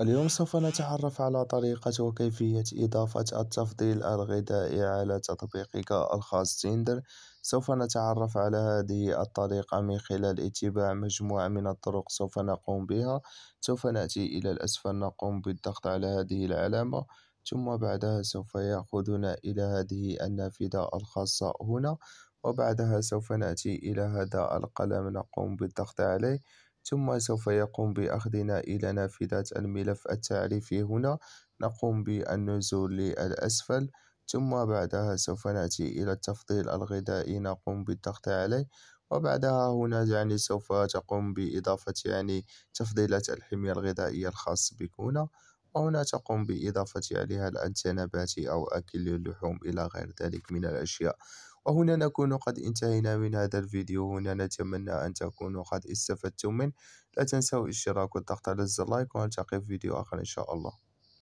اليوم سوف نتعرف على طريقة وكيفية إضافة التفضيل الغذائي على تطبيقك الخاص تيندر سوف نتعرف على هذه الطريقة من خلال اتباع مجموعة من الطرق سوف نقوم بها سوف نأتي إلى الأسفل نقوم بالضغط على هذه العلامة ثم بعدها سوف يأخذنا إلى هذه النافذة الخاصة هنا وبعدها سوف نأتي إلى هذا القلم نقوم بالضغط عليه ثم سوف يقوم بأخذنا إلى نافذة الملف التعريفي هنا نقوم بالنزول للأسفل ثم بعدها سوف نأتي إلى التفضيل الغذائي نقوم بالضغط عليه وبعدها هنا يعني سوف تقوم بإضافة يعني تفضيلات الحمية الغذائية الخاص بك هنا وهنا تقوم بإضافة عليها الأنتنة نباتي أو أكل اللحوم إلى غير ذلك من الأشياء وهنا نكون قد انتهينا من هذا الفيديو هنا نتمنى أن تكونوا قد استفدتم منه لا تنسوا الاشتراك والضغط على الزر لايك ونلتقي في فيديو آخر إن شاء الله